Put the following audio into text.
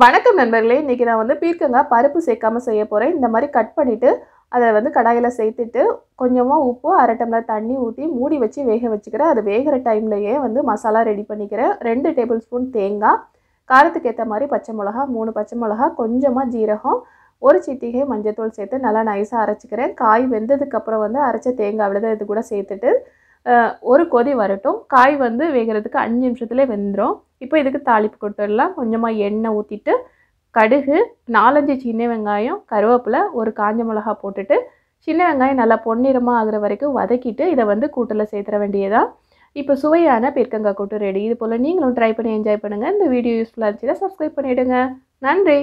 வணக்கம் நண்பர்களே இன்றைக்கி நான் வந்து பீர்க்கங்காய் பருப்பு சேர்க்காம செய்ய போகிறேன் இந்த மாதிரி கட் பண்ணிவிட்டு அதை வந்து கடாயில் சேர்த்துட்டு கொஞ்சமாக உப்பு அரை டம்ளர் தண்ணி ஊற்றி மூடி வச்சு வேக வச்சுக்கிறேன் அது வேகிற டைம்லையே வந்து மசாலா ரெடி பண்ணிக்கிறேன் ரெண்டு டேபிள் ஸ்பூன் தேங்காய் காரத்துக்கு ஏற்ற மாதிரி பச்சை மிளகா மூணு பச்சை மிளகா கொஞ்சமாக ஜீரகம் ஒரு சிட்டிகை மஞ்சத்தூள் சேர்த்து நல்லா நைஸாக அரைச்சிக்கிறேன் காய் வெந்ததுக்கப்புறம் வந்து அரைச்ச தேங்காய் விழுத இது கூட சேர்த்துட்டு ஒரு கொதி வரட்டும் காய் வந்து வேகிறதுக்கு அஞ்சு நிமிஷத்துலேயே வெந்துடும் இப்போ இதுக்கு தாளிப்பு கொடுத்துடலாம் கொஞ்சமாக எண்ணெய் ஊற்றிட்டு கடுகு நாலஞ்சு சின்ன வெங்காயம் கருவேப்பிலை ஒரு காஞ்ச மிளகா போட்டுட்டு சின்ன வெங்காயம் நல்லா பொன்னிறமாக ஆகிற வரைக்கும் வதக்கிட்டு இதை வந்து கூட்டில் சேர்த்துற வேண்டியதான் இப்போ சுவையான பீர்க்கங்காய் கூட்டு ரெடி இது போல் நீங்களும் ட்ரை பண்ணி என்ஜாய் பண்ணுங்கள் இந்த வீடியோ யூஸ்ஃபுல்லாக இருந்துச்சுன்னா சப்ஸ்கிரைப் பண்ணிவிடுங்க நன்றி